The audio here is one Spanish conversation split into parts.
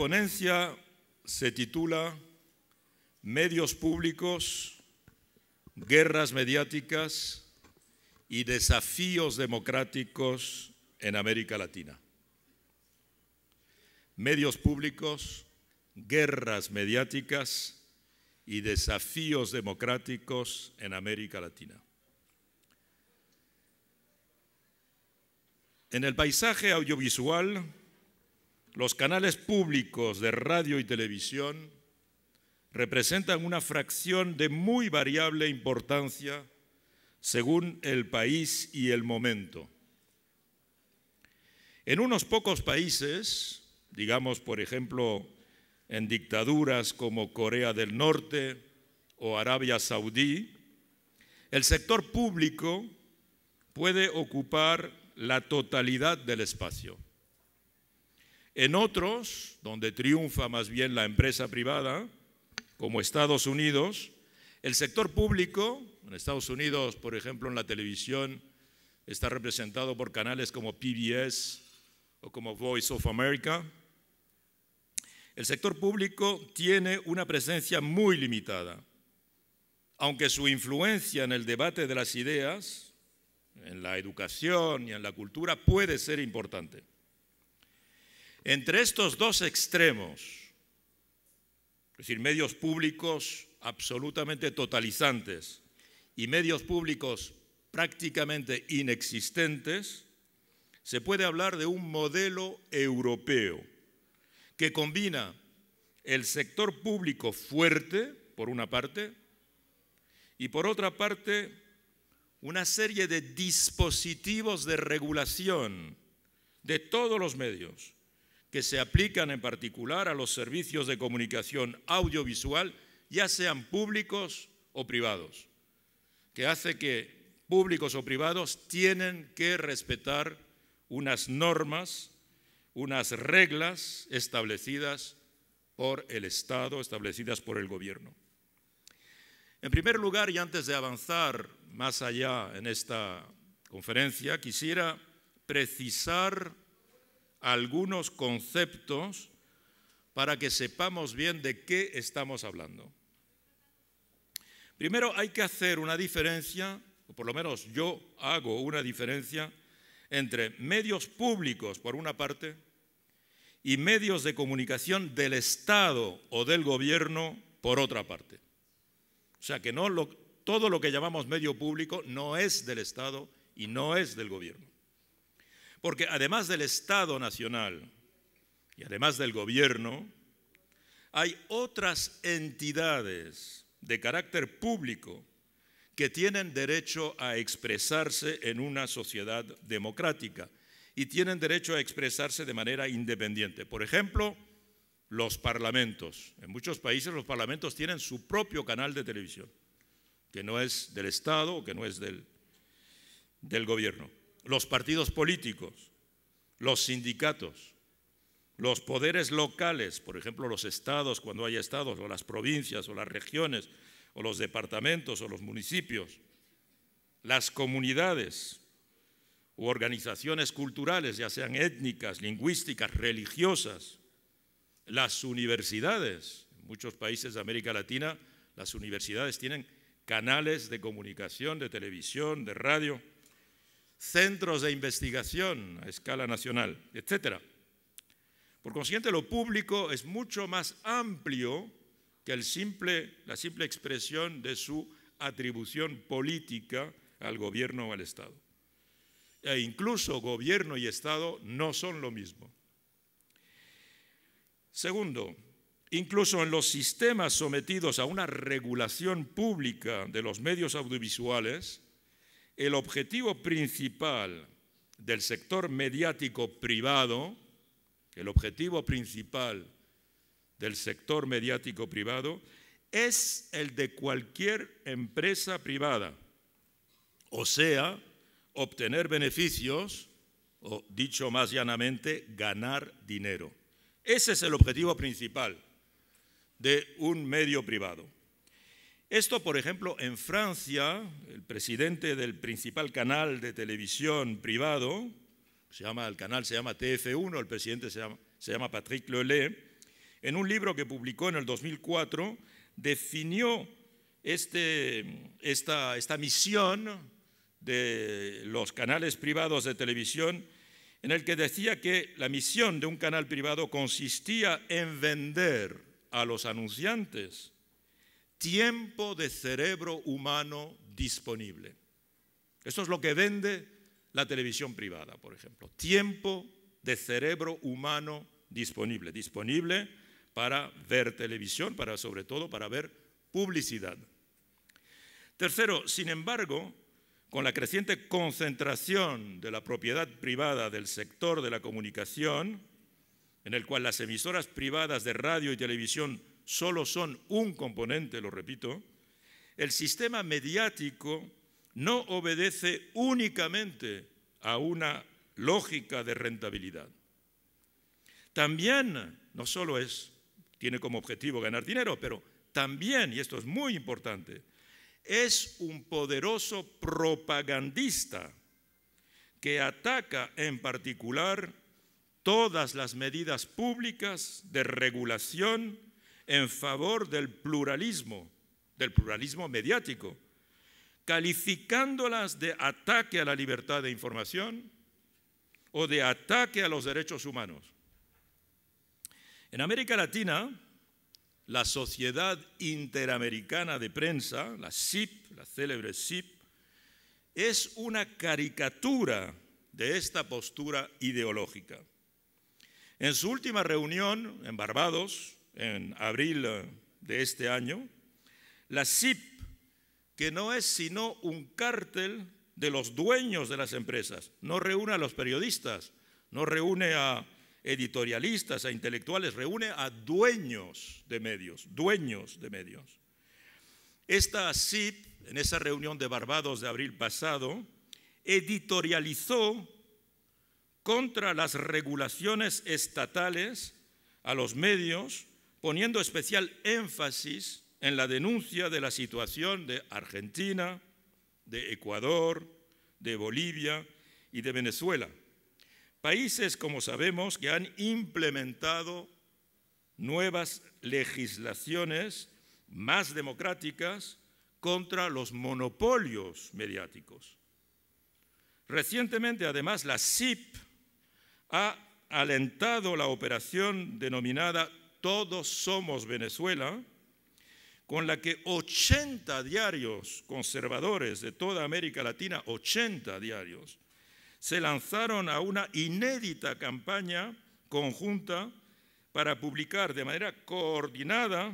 ponencia se titula Medios públicos, guerras mediáticas y desafíos democráticos en América Latina. Medios públicos, guerras mediáticas y desafíos democráticos en América Latina. En el paisaje audiovisual los canales públicos de radio y televisión representan una fracción de muy variable importancia según el país y el momento. En unos pocos países, digamos por ejemplo en dictaduras como Corea del Norte o Arabia Saudí, el sector público puede ocupar la totalidad del espacio. En otros, donde triunfa más bien la empresa privada, como Estados Unidos, el sector público, en Estados Unidos, por ejemplo, en la televisión, está representado por canales como PBS o como Voice of America. El sector público tiene una presencia muy limitada, aunque su influencia en el debate de las ideas, en la educación y en la cultura puede ser importante. Entre estos dos extremos, es decir, medios públicos absolutamente totalizantes y medios públicos prácticamente inexistentes, se puede hablar de un modelo europeo que combina el sector público fuerte, por una parte, y por otra parte, una serie de dispositivos de regulación de todos los medios que se aplican en particular a los servicios de comunicación audiovisual, ya sean públicos o privados, que hace que públicos o privados tienen que respetar unas normas, unas reglas establecidas por el Estado, establecidas por el gobierno. En primer lugar, y antes de avanzar más allá en esta conferencia, quisiera precisar algunos conceptos para que sepamos bien de qué estamos hablando. Primero hay que hacer una diferencia, o por lo menos yo hago una diferencia, entre medios públicos, por una parte, y medios de comunicación del Estado o del Gobierno, por otra parte. O sea que no todo lo que llamamos medio público no es del Estado y no es del Gobierno. Porque además del Estado Nacional y además del gobierno, hay otras entidades de carácter público que tienen derecho a expresarse en una sociedad democrática y tienen derecho a expresarse de manera independiente. Por ejemplo, los parlamentos. En muchos países los parlamentos tienen su propio canal de televisión, que no es del Estado, o que no es del, del gobierno los partidos políticos, los sindicatos, los poderes locales, por ejemplo, los estados, cuando hay estados, o las provincias, o las regiones, o los departamentos, o los municipios, las comunidades u organizaciones culturales, ya sean étnicas, lingüísticas, religiosas, las universidades. En muchos países de América Latina, las universidades tienen canales de comunicación, de televisión, de radio, centros de investigación a escala nacional, etc. Por consiguiente, lo público es mucho más amplio que la simple expresión de su atribución política al gobierno o al Estado. E incluso gobierno y Estado no son lo mismo. Segundo, incluso en los sistemas sometidos a una regulación pública de los medios audiovisuales, el objetivo principal del sector mediático privado, el objetivo principal del sector mediático privado es el de cualquier empresa privada, o sea, obtener beneficios o, dicho más llanamente, ganar dinero. Ese es el objetivo principal de un medio privado. Esto, por ejemplo, en Francia, el presidente del principal canal de televisión privado, se llama, el canal se llama TF1, el presidente se llama, se Patrick Lelay, en un libro que publicó en el 2004, definió este, esta misión de los canales privados de televisión, en el que decía que la misión de un canal privado consistía en vender a los anunciantes tiempo de cerebro humano disponible. Eso es lo que vende la televisión privada, por ejemplo. Tiempo de cerebro humano disponible. Disponible para ver televisión, para, sobre todo para ver publicidad. Tercero, sin embargo, con la creciente concentración de la propiedad privada del sector de la comunicación, en el cual las emisoras privadas de radio y televisión solo son un componente, lo repito, el sistema mediático no obedece únicamente a una lógica de rentabilidad. También, no solo es, tiene como objetivo ganar dinero, pero también, y esto es muy importante, es un poderoso propagandista que ataca en particular todas las medidas públicas de regulación en favor del pluralismo, del pluralismo mediático, calificándolas de ataque a la libertad de información o de ataque a los derechos humanos. En América Latina, la Sociedad Interamericana de Prensa, la CIP, la célebre CIP, es una caricatura de esta postura ideológica. En su última reunión en Barbados, en abril eh, de este año, la CIP, que no es sino un cártel de los dueños de las empresas, no reúne a los periodistas, no reúne a editorialistas, a intelectuales, reúne a dueños de medios, dueños de medios. Esta CIP, en esa reunión de Barbados de abril pasado, editorializó contra las regulaciones estatales a los medios poniendo especial énfasis en la denuncia de la situación de Argentina, de Ecuador, de Bolivia y de Venezuela. Países, como sabemos, que han implementado nuevas legislaciones más democráticas contra los monopolios mediáticos. Recientemente, además, la CIP ha alentado la operación denominada todos Somos Venezuela, con la que 80 diarios conservadores de toda América Latina, 80 diarios, se lanzaron a una inédita campaña conjunta para publicar de manera coordinada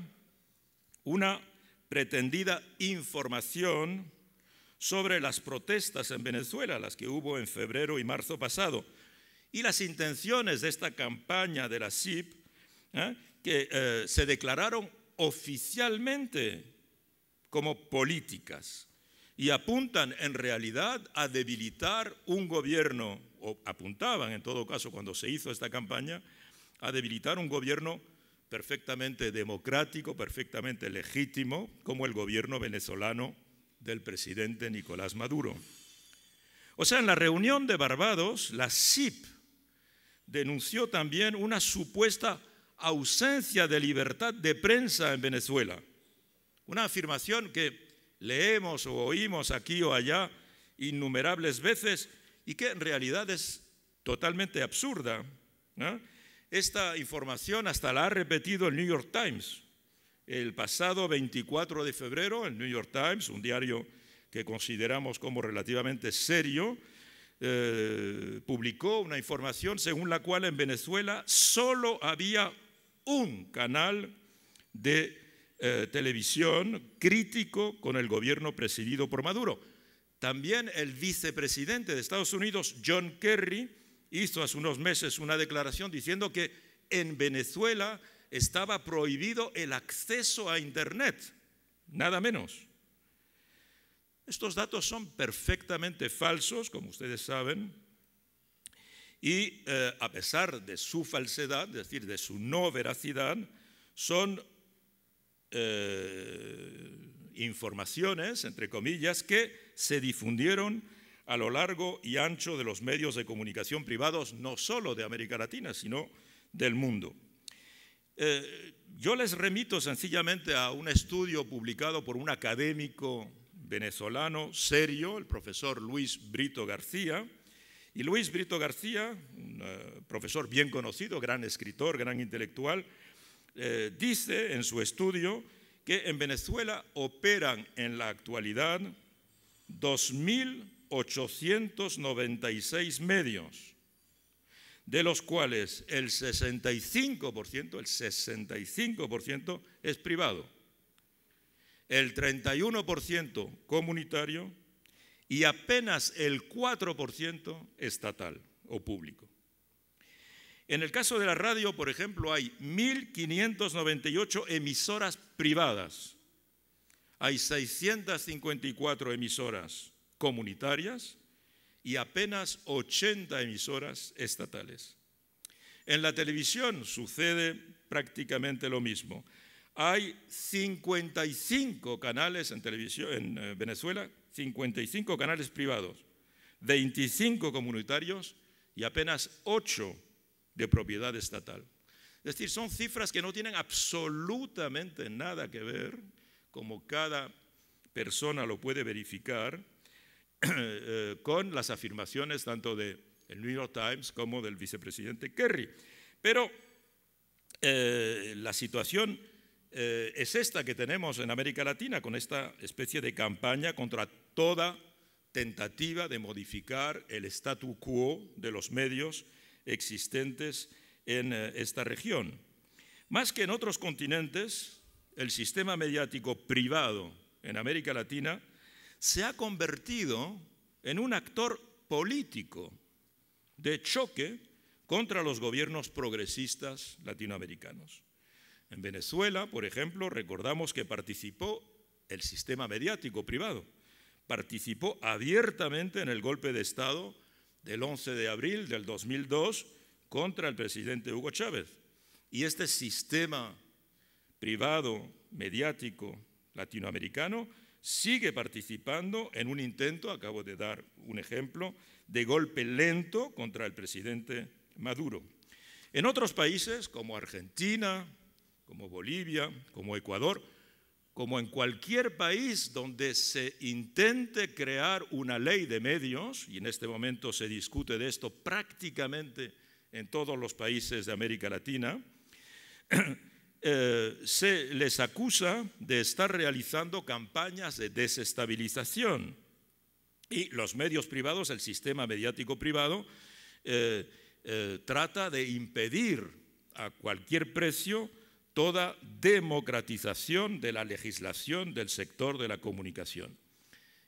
una pretendida información sobre las protestas en Venezuela, las que hubo en febrero y marzo pasado, y las intenciones de esta campaña de la CIP, ¿eh? que eh, se declararon oficialmente como políticas y apuntan en realidad a debilitar un gobierno, o apuntaban en todo caso cuando se hizo esta campaña, a debilitar un gobierno perfectamente democrático, perfectamente legítimo, como el gobierno venezolano del presidente Nicolás Maduro. O sea, en la reunión de Barbados, la CIP denunció también una supuesta ausencia de libertad de prensa en Venezuela. Una afirmación que leemos o oímos aquí o allá innumerables veces y que en realidad es totalmente absurda. Esta información hasta la ha repetido el New York Times. El pasado 24 de febrero, el New York Times, un diario que consideramos como relativamente serio, eh, publicó una información según la cual en Venezuela solo había un canal de eh, televisión crítico con el gobierno presidido por Maduro. También el vicepresidente de Estados Unidos, John Kerry, hizo hace unos meses una declaración diciendo que en Venezuela estaba prohibido el acceso a Internet, nada menos. Estos datos son perfectamente falsos, como ustedes saben, y eh, a pesar de su falsedad, es decir, de su no veracidad, son eh, informaciones, entre comillas, que se difundieron a lo largo y ancho de los medios de comunicación privados, no solo de América Latina, sino del mundo. Eh, yo les remito sencillamente a un estudio publicado por un académico venezolano serio, el profesor Luis Brito García, y Luis Brito García, un eh, profesor bien conocido, gran escritor, gran intelectual, eh, dice en su estudio que en Venezuela operan en la actualidad 2.896 medios, de los cuales el 65%, el 65% es privado, el 31% comunitario, y apenas el 4% estatal o público. En el caso de la radio, por ejemplo, hay 1.598 emisoras privadas, hay 654 emisoras comunitarias y apenas 80 emisoras estatales. En la televisión sucede prácticamente lo mismo. Hay 55 canales en, televisión, en eh, Venezuela 55 canales privados, 25 comunitarios y apenas 8 de propiedad estatal. Es decir, son cifras que no tienen absolutamente nada que ver, como cada persona lo puede verificar, eh, con las afirmaciones tanto del New York Times como del vicepresidente Kerry. Pero eh, la situación eh, es esta que tenemos en América Latina con esta especie de campaña contra toda tentativa de modificar el statu quo de los medios existentes en eh, esta región. Más que en otros continentes, el sistema mediático privado en América Latina se ha convertido en un actor político de choque contra los gobiernos progresistas latinoamericanos. En Venezuela, por ejemplo, recordamos que participó el sistema mediático privado participó abiertamente en el golpe de Estado del 11 de abril del 2002 contra el presidente Hugo Chávez. Y este sistema privado, mediático, latinoamericano, sigue participando en un intento, acabo de dar un ejemplo, de golpe lento contra el presidente Maduro. En otros países como Argentina, como Bolivia, como Ecuador, como en cualquier país donde se intente crear una ley de medios, y en este momento se discute de esto prácticamente en todos los países de América Latina, eh, se les acusa de estar realizando campañas de desestabilización. Y los medios privados, el sistema mediático privado, eh, eh, trata de impedir a cualquier precio toda democratización de la legislación del sector de la comunicación.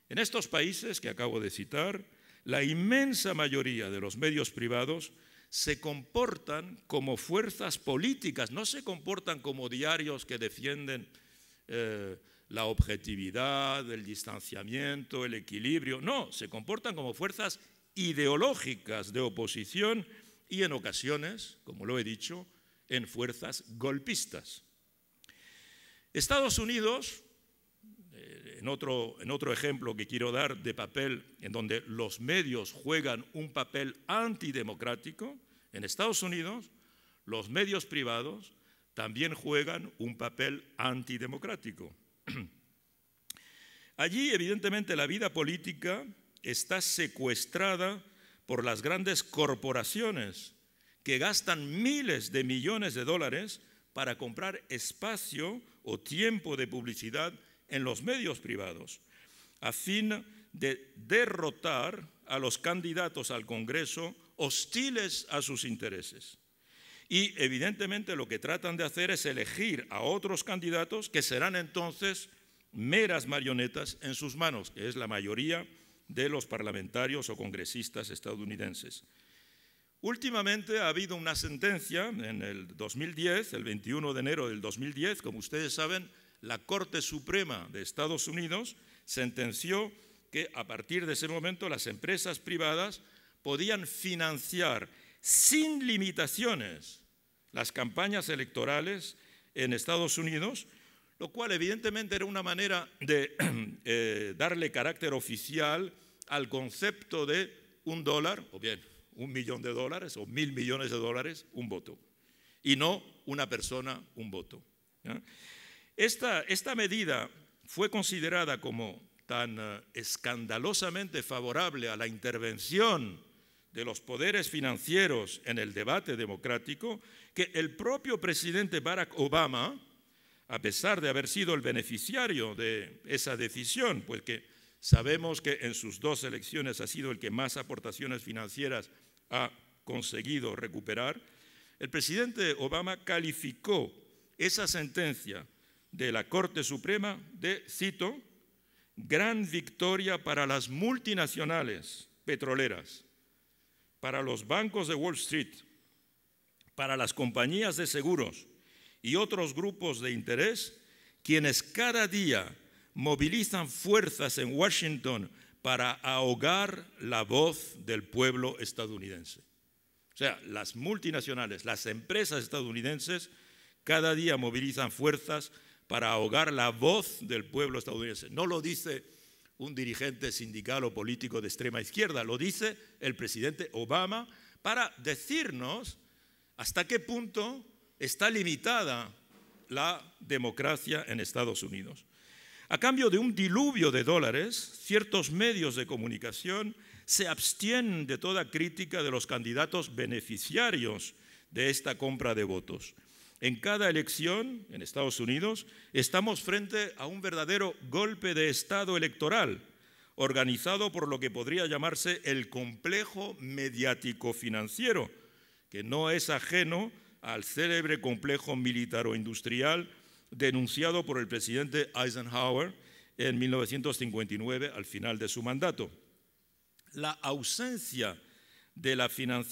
En estos países que acabo de citar, la inmensa mayoría de los medios privados se comportan como fuerzas políticas, no se comportan como diarios que defienden eh, la objetividad, el distanciamiento, el equilibrio, no, se comportan como fuerzas ideológicas de oposición y en ocasiones, como lo he dicho, en fuerzas golpistas. Estados Unidos, eh, en otro, en otro ejemplo que quiero dar de papel en donde los medios juegan un papel antidemocrático, en Estados Unidos los medios privados también juegan un papel antidemocrático. Allí, evidentemente, la vida política está secuestrada por las grandes corporaciones que gastan miles de millones de dólares para comprar espacio o tiempo de publicidad en los medios privados, a fin de derrotar a los candidatos al Congreso hostiles a sus intereses. Y evidentemente lo que tratan de hacer es elegir a otros candidatos que serán entonces meras marionetas en sus manos, que es la mayoría de los parlamentarios o congresistas estadounidenses. Últimamente ha habido una sentencia en el 2010, el 21 de enero del 2010, como ustedes saben, la Corte Suprema de Estados Unidos sentenció que a partir de ese momento las empresas privadas podían financiar sin limitaciones las campañas electorales en Estados Unidos, lo cual evidentemente era una manera de eh, darle carácter oficial al concepto de un dólar, o bien un millón de dólares o mil millones de dólares, un voto. Y no una persona, un voto. Esta, esta medida fue considerada como tan eh, escandalosamente favorable a la intervención de los poderes financieros en el debate democrático que el propio presidente Barack Obama, a pesar de haber sido el beneficiario de esa decisión, pues que sabemos que en sus dos elecciones ha sido el que más aportaciones financieras ha conseguido recuperar, el presidente Obama calificó esa sentencia de la Corte Suprema de, cito, gran victoria para las multinacionales petroleras, para los bancos de Wall Street, para las compañías de seguros y otros grupos de interés, quienes cada día movilizan fuerzas en Washington para ahogar la voz del pueblo estadounidense. O sea, las multinacionales, las empresas estadounidenses, cada día movilizan fuerzas para ahogar la voz del pueblo estadounidense. No lo dice un dirigente sindical o político de extrema izquierda, lo dice el presidente Obama para decirnos hasta qué punto está limitada la democracia en Estados Unidos. A cambio de un diluvio de dólares, ciertos medios de comunicación se abstienen de toda crítica de los candidatos beneficiarios de esta compra de votos. En cada elección en Estados Unidos estamos frente a un verdadero golpe de Estado electoral, organizado por lo que podría llamarse el complejo mediático-financiero, que no es ajeno al célebre complejo militar o industrial denunciado por el presidente Eisenhower en 1959 al final de su mandato. La ausencia de la,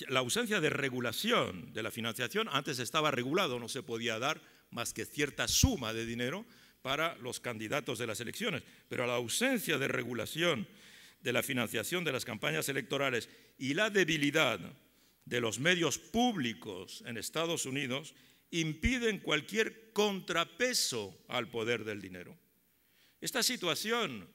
la ausencia de regulación de la financiación antes estaba regulado, no se podía dar más que cierta suma de dinero para los candidatos de las elecciones, pero la ausencia de regulación de la financiación de las campañas electorales y la debilidad de los medios públicos en Estados Unidos impiden cualquier contrapeso al poder del dinero. Esta situación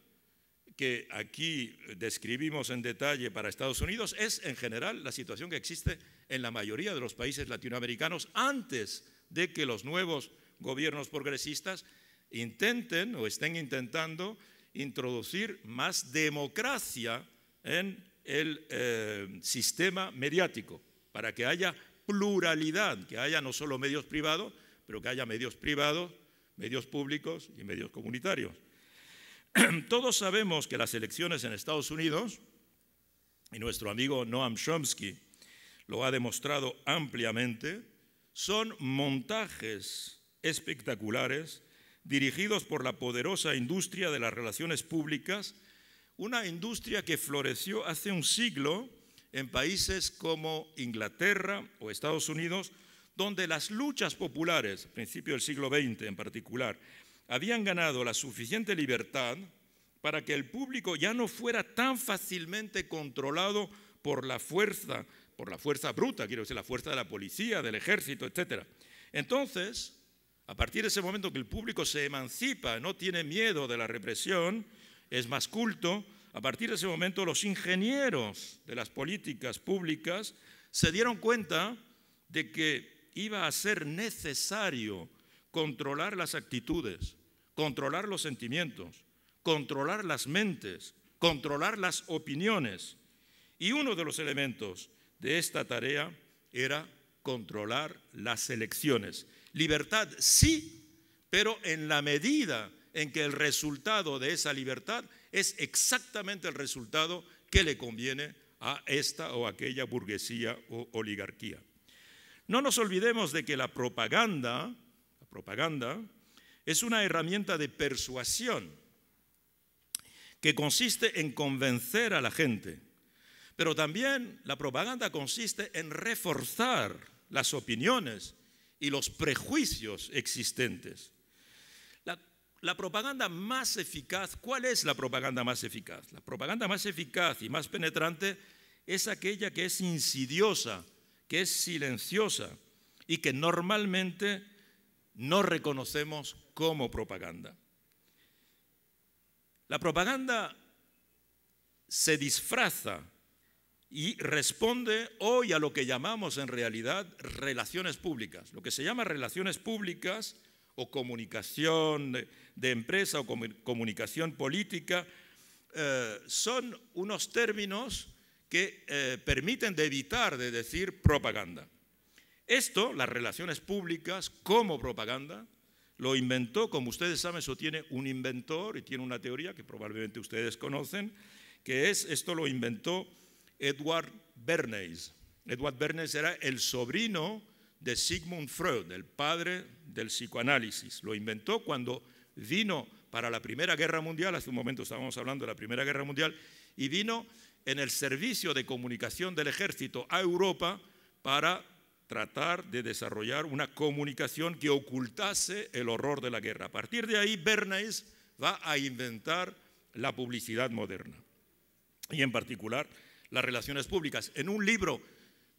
que aquí describimos en detalle para Estados Unidos es en general la situación que existe en la mayoría de los países latinoamericanos antes de que los nuevos gobiernos progresistas intenten o estén intentando introducir más democracia en el eh, sistema mediático para que haya pluralidad, que haya no solo medios privados, pero que haya medios privados, medios públicos y medios comunitarios. Todos sabemos que las elecciones en Estados Unidos, y nuestro amigo Noam Chomsky lo ha demostrado ampliamente, son montajes espectaculares dirigidos por la poderosa industria de las relaciones públicas, una industria que floreció hace un siglo en países como Inglaterra o Estados Unidos, donde las luchas populares, a principios del siglo XX en particular, habían ganado la suficiente libertad para que el público ya no fuera tan fácilmente controlado por la fuerza, por la fuerza bruta, quiero decir, la fuerza de la policía, del ejército, etc. Entonces, a partir de ese momento que el público se emancipa, no tiene miedo de la represión, es más culto, a partir de ese momento, los ingenieros de las políticas públicas se dieron cuenta de que iba a ser necesario controlar las actitudes, controlar los sentimientos, controlar las mentes, controlar las opiniones. Y uno de los elementos de esta tarea era controlar las elecciones. Libertad sí, pero en la medida en que el resultado de esa libertad es exactamente el resultado que le conviene a esta o aquella burguesía o oligarquía. No nos olvidemos de que la propaganda, la propaganda es una herramienta de persuasión que consiste en convencer a la gente, pero también la propaganda consiste en reforzar las opiniones y los prejuicios existentes la propaganda más eficaz, ¿cuál es la propaganda más eficaz? La propaganda más eficaz y más penetrante es aquella que es insidiosa, que es silenciosa y que normalmente no reconocemos como propaganda. La propaganda se disfraza y responde hoy a lo que llamamos en realidad relaciones públicas. Lo que se llama relaciones públicas o comunicación de, empresa o comunicación política, eh, son unos términos que eh, permiten de evitar de decir propaganda. Esto, las relaciones públicas como propaganda, lo inventó, como ustedes saben, eso tiene un inventor y tiene una teoría que probablemente ustedes conocen, que es, esto lo inventó Edward Bernays. Edward Bernays era el sobrino de Sigmund Freud, el padre del psicoanálisis. Lo inventó cuando vino para la Primera Guerra Mundial, hace un momento estábamos hablando de la Primera Guerra Mundial, y vino en el servicio de comunicación del ejército a Europa para tratar de desarrollar una comunicación que ocultase el horror de la guerra. A partir de ahí, Bernays va a inventar la publicidad moderna y en particular las relaciones públicas. En un libro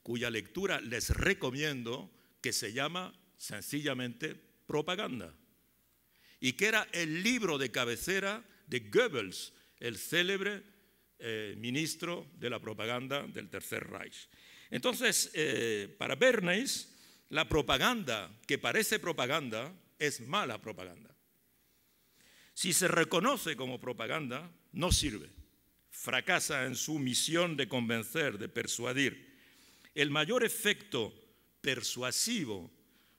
cuya lectura les recomiendo, que se llama sencillamente Propaganda, y que era el libro de cabecera de Goebbels, el célebre eh, ministro de la propaganda del Tercer Reich. Entonces, eh, para Bernays, la propaganda que parece propaganda es mala propaganda. Si se reconoce como propaganda, no sirve. Fracasa en su misión de convencer, de persuadir. El mayor efecto persuasivo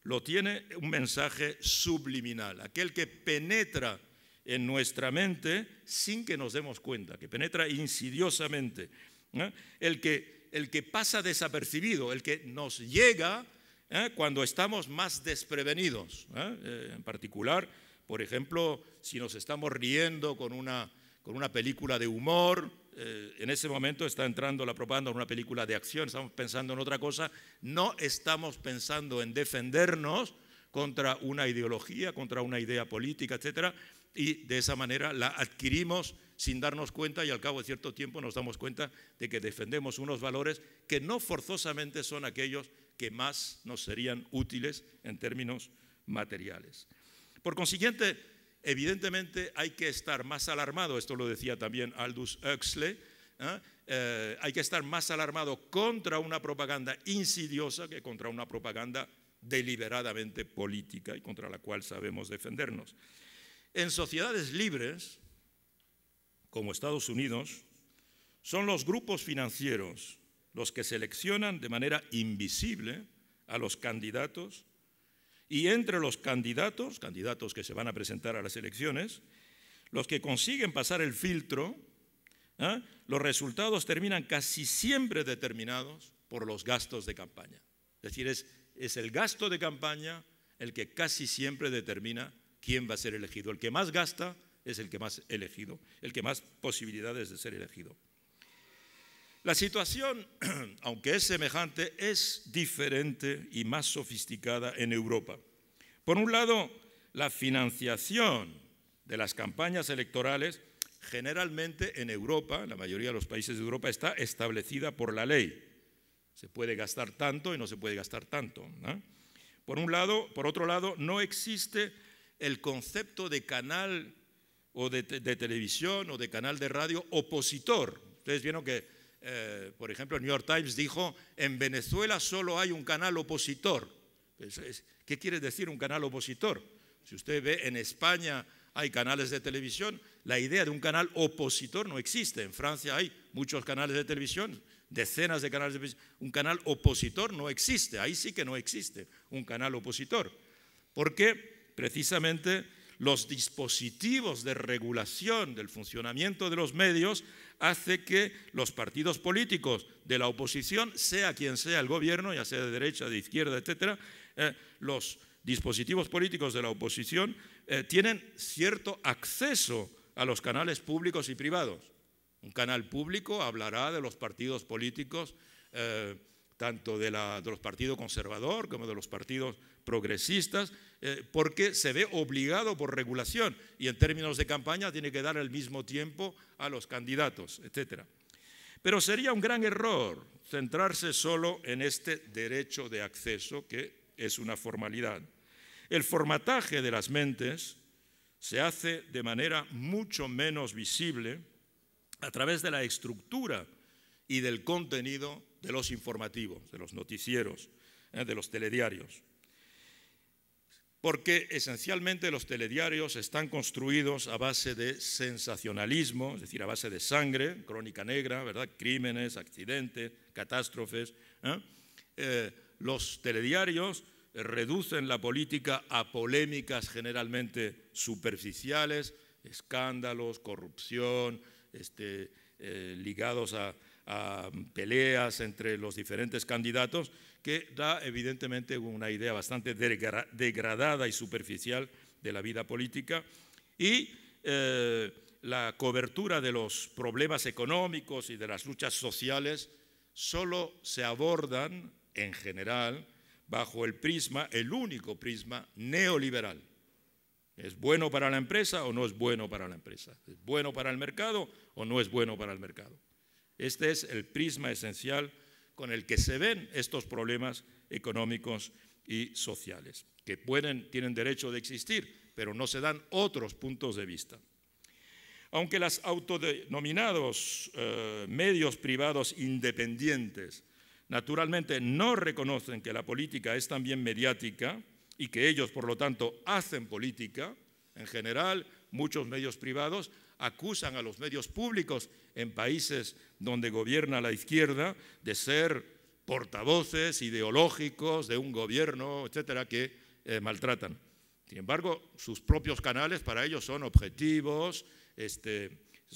lo tiene un mensaje subliminal, aquel que penetra en nuestra mente sin que nos demos cuenta, que penetra insidiosamente, ¿eh? el, que, el que pasa desapercibido, el que nos llega ¿eh? cuando estamos más desprevenidos. ¿eh? en particular, por ejemplo, si nos estamos riendo con una, con una película de humor, eh, en ese momento está entrando la propaganda en una película de acción, estamos pensando en otra cosa, no estamos pensando en defendernos contra una ideología, contra una idea política, etcétera, y de esa manera la adquirimos sin darnos cuenta y al cabo de cierto tiempo nos damos cuenta de que defendemos unos valores que no forzosamente son aquellos que más nos serían útiles en términos materiales. Por consiguiente, Evidentemente hay que estar más alarmado, esto lo decía también Aldous Huxley, ¿eh? Eh, hay que estar más alarmado contra una propaganda insidiosa que contra una propaganda deliberadamente política y contra la cual sabemos defendernos. En sociedades libres, como Estados Unidos, son los grupos financieros los que seleccionan de manera invisible a los candidatos y entre los candidatos, candidatos que se van a presentar a las elecciones, los que consiguen pasar el filtro, ¿ah? los resultados terminan casi siempre determinados por los gastos de campaña. Es decir, es el gasto de campaña el que casi siempre determina quién va a ser elegido. El que más gasta es el que más elegido, el que más posibilidades de ser elegido. La situación, aunque es semejante, es diferente y más sofisticada en Europa. Por un lado, la financiación de las campañas electorales generalmente en Europa, la mayoría de los países de Europa, está establecida por la ley. Se puede gastar tanto y no se puede gastar tanto. Por un lado, por otro lado, no existe el concepto de canal o de, de televisión o de canal de radio opositor. Ustedes vieron que eh, por ejemplo, el New York Times dijo, en Venezuela solo hay un canal opositor. Pues, ¿Qué quiere decir un canal opositor? Si usted ve en España hay canales de televisión, la idea de un canal opositor no existe. En Francia hay muchos canales de televisión, decenas de canales de televisión. Un canal opositor no existe, ahí sí que no existe un canal opositor. Porque precisamente los dispositivos de regulación del funcionamiento de los medios hace que los partidos políticos de la oposición, sea quien sea el gobierno, ya sea de derecha, de izquierda, etcétera, eh, los dispositivos políticos de la oposición eh, tienen cierto acceso a los canales públicos y privados. Un canal público hablará de los partidos políticos, eh, tanto de, los partidos conservadores como de los partidos progresistas, eh, porque se ve obligado por regulación y en términos de campaña tiene que dar al mismo tiempo a los candidatos, etc. Pero sería un gran error centrarse solo en este derecho de acceso que es una formalidad. El formataje de las mentes se hace de manera mucho menos visible a través de la estructura y del contenido de los informativos, de los noticieros, eh, de los telediarios porque esencialmente los telediarios están construidos a base de sensacionalismo, es decir, a base de sangre, crónica negra, Crímenes, accidentes, catástrofes. ¿eh? Eh, los telediarios eh, reducen la política a polémicas generalmente superficiales, escándalos, corrupción, este, ligados a peleas entre los diferentes candidatos que da evidentemente una idea bastante degradada y superficial de la vida política, y eh, la cobertura de los problemas económicos y de las luchas sociales solo se abordan en general bajo el prisma, el único prisma neoliberal. ¿Es bueno para la empresa o no es bueno para la empresa? ¿Es bueno para el mercado o no es bueno para el mercado? Este es el prisma esencial con el que se ven estos problemas económicos y sociales, que tienen derecho de existir, pero no se dan otros puntos de vista. Aunque los autodenominados eh, medios privados independientes naturalmente no reconocen que la política es también mediática y que ellos, por lo tanto, hacen política, en general, muchos medios privados acusan a los medios públicos en países donde gobierna la izquierda de ser portavoces ideológicos de un gobierno, etcétera, que eh, maltratan. Sin embargo, sus propios canales para ellos son objetivos, este,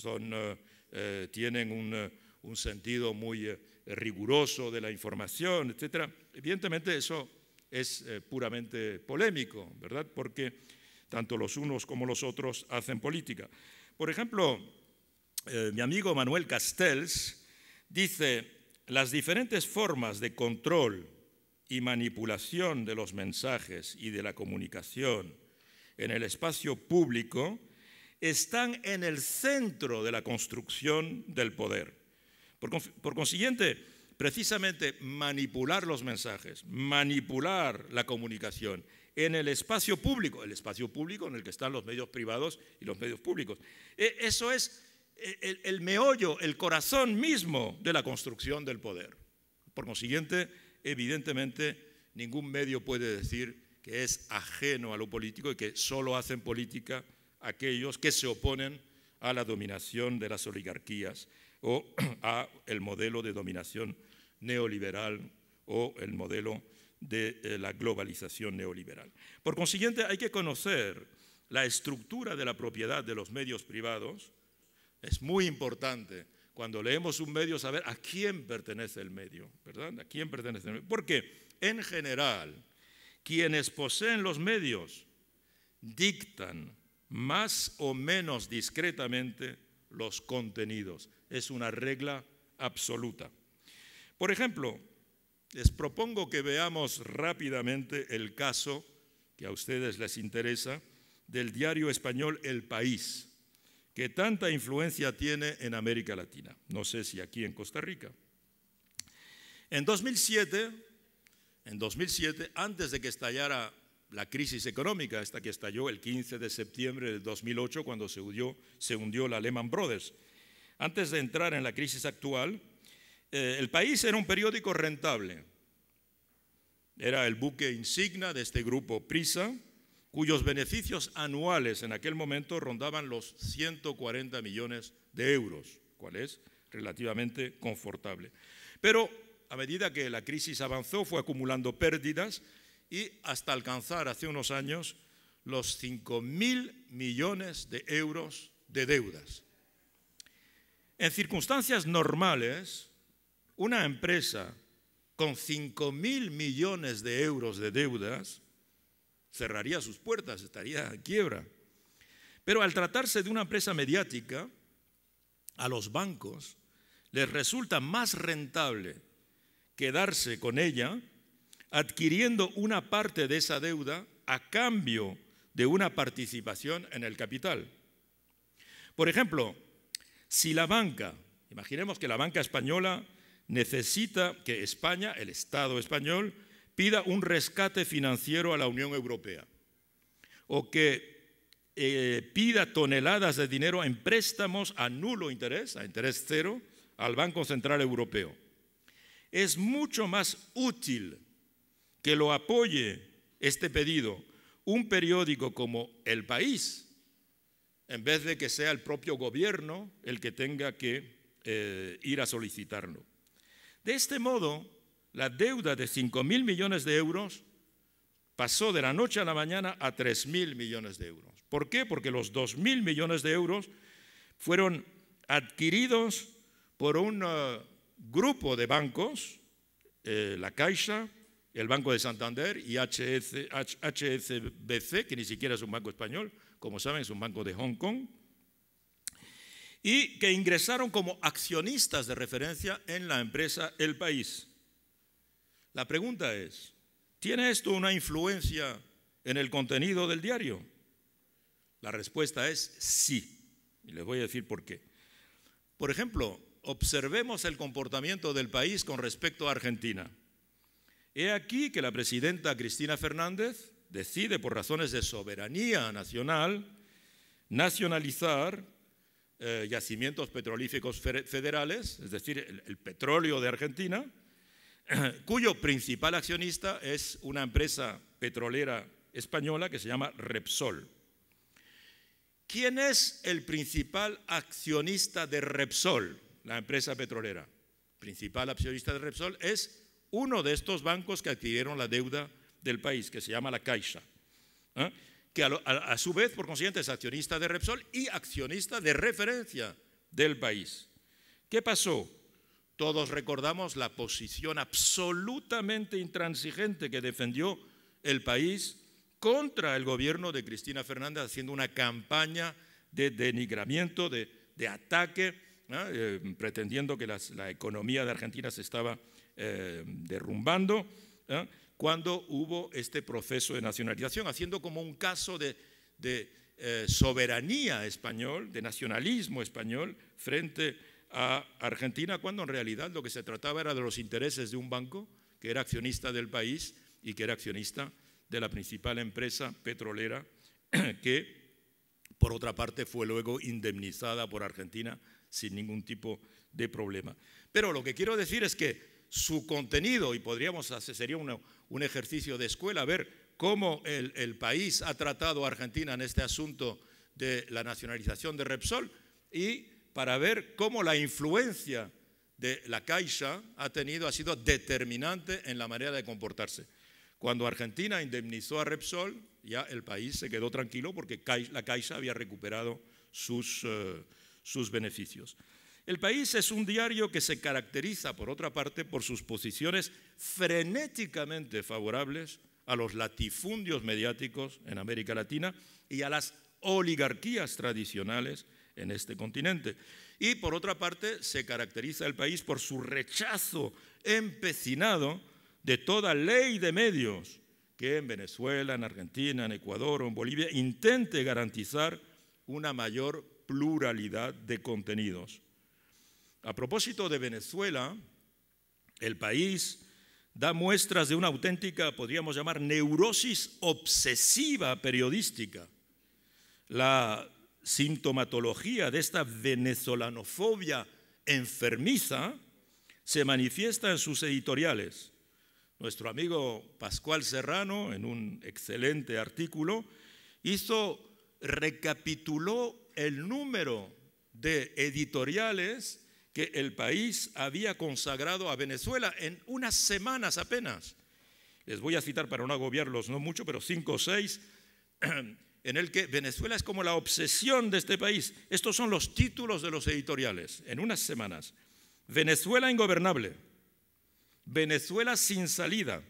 eh, eh, tienen un, un, sentido muy riguroso de la información, etcétera. Evidentemente eso es puramente polémico, ¿verdad? Porque tanto los unos como los otros hacen política. Por ejemplo, eh, mi amigo Manuel Castells dice, las diferentes formas de control y manipulación de los mensajes y de la comunicación en el espacio público están en el centro de la construcción del poder. por consiguiente, precisamente manipular los mensajes, manipular la comunicación, en el espacio público, el espacio público en el que están los medios privados y los medios públicos. E, eso es e, el, meollo, el corazón mismo de la construcción del poder. Por consiguiente, evidentemente, ningún medio puede decir que es ajeno a lo político y que solo hacen política aquellos que se oponen a la dominación de las oligarquías o a el modelo de dominación neoliberal o el modelo de eh, la globalización neoliberal. Por consiguiente, hay que conocer la estructura de la propiedad de los medios privados. Es muy importante cuando leemos un medio saber a quién pertenece el medio, ¿verdad? ¿A quién pertenece el medio? Porque, en general, quienes poseen los medios dictan más o menos discretamente los contenidos. Es una regla absoluta. Por ejemplo, les propongo que veamos rápidamente el caso que a ustedes les interesa del diario español El País, que tanta influencia tiene en América Latina, no sé si aquí en Costa Rica. En 2007, en 2007, antes de que estallara la crisis económica, esta que estalló el 15 de septiembre de 2008 cuando se hundió, se hundió la Lehman Brothers, antes de entrar en la crisis actual, eh, el país era un periódico rentable. Era el buque insignia de este grupo Prisa, cuyos beneficios anuales en aquel momento rondaban los 140 millones de euros, cual es relativamente confortable. Pero a medida que la crisis avanzó, fue acumulando pérdidas y hasta alcanzar hace unos años los 5.000 millones de euros de deudas. En circunstancias normales, una empresa con 5 mil millones de euros de deudas cerraría sus puertas, estaría en quiebra. Pero al tratarse de una empresa mediática, a los bancos les resulta más rentable quedarse con ella adquiriendo una parte de esa deuda a cambio de una participación en el capital. Por ejemplo, si la banca, imaginemos que la banca española necesita que España, el Estado español, pida un rescate financiero a la Unión Europea o que eh, pida toneladas de dinero en préstamos a nulo interés, a interés cero, al Banco Central Europeo. Es mucho más útil que lo apoye este pedido un periódico como El País, en vez de que sea el propio gobierno el que tenga que eh, ir a solicitarlo. De este modo, la deuda de 5.000 mil millones de euros pasó de la noche a la mañana a 3.000 mil millones de euros. ¿Por qué? Porque los 2.000 mil millones de euros fueron adquiridos por un eh, grupo de bancos, eh, la Caixa, el Banco de Santander y HSBC, e e que ni siquiera es un banco español, como saben, es un banco de Hong Kong, y que ingresaron como accionistas de referencia en la empresa El País. La pregunta es, ¿tiene esto una influencia en el contenido del diario? La respuesta es sí, y les voy a decir por qué. Por ejemplo, observemos el comportamiento del país con respecto a Argentina. He aquí que la presidenta Cristina Fernández decide por razones de soberanía nacional nacionalizar eh, yacimientos petrolíficos federales, es decir, el, petróleo de Argentina, cuyo principal accionista es una empresa petrolera española que se llama Repsol. ¿Quién es el principal accionista de Repsol, la empresa petrolera? Principal accionista de Repsol es uno de estos bancos que adquirieron la deuda del país, que se llama la Caixa. ¿eh? que a, su vez, por consiguiente, es accionista de Repsol y accionista de referencia del país. ¿Qué pasó? Todos recordamos la posición absolutamente intransigente que defendió el país contra el gobierno de Cristina Fernández, haciendo una campaña de denigramiento, de, ataque, eh, pretendiendo que la economía de Argentina se estaba eh, derrumbando cuando hubo este proceso de nacionalización, haciendo como un caso de, eh, soberanía español, de nacionalismo español frente a Argentina, cuando en realidad lo que se trataba era de los intereses de un banco que era accionista del país y que era accionista de la principal empresa petrolera que, por otra parte, fue luego indemnizada por Argentina sin ningún tipo de problema. Pero lo que quiero decir es que su contenido, y podríamos hacer, sería un ejercicio de escuela, ver cómo el, país ha tratado a Argentina en este asunto de la nacionalización de Repsol y para ver cómo la influencia de la Caixa ha tenido, ha sido determinante en la manera de comportarse. Cuando Argentina indemnizó a Repsol, ya el país se quedó tranquilo porque la Caixa había recuperado sus eh, beneficios. El país es un diario que se caracteriza, por otra parte, por sus posiciones frenéticamente favorables a los latifundios mediáticos en América Latina y a las oligarquías tradicionales en este continente. Y por otra parte, se caracteriza el país por su rechazo empecinado de toda ley de medios que en Venezuela, en Argentina, en Ecuador o en Bolivia intente garantizar una mayor pluralidad de contenidos. A propósito de Venezuela, el país da muestras de una auténtica, podríamos llamar, neurosis obsesiva periodística. La sintomatología de esta venezolanofobia enfermiza se manifiesta en sus editoriales. Nuestro amigo Pascual Serrano, en un excelente artículo, hizo, recapituló el número de editoriales que el país había consagrado a Venezuela en unas semanas apenas. Les voy a citar para no agobiarlos, no mucho, pero cinco o seis, en el que Venezuela es como la obsesión de este país. Estos son los títulos de los editoriales, en unas semanas. Venezuela ingobernable, Venezuela sin salida,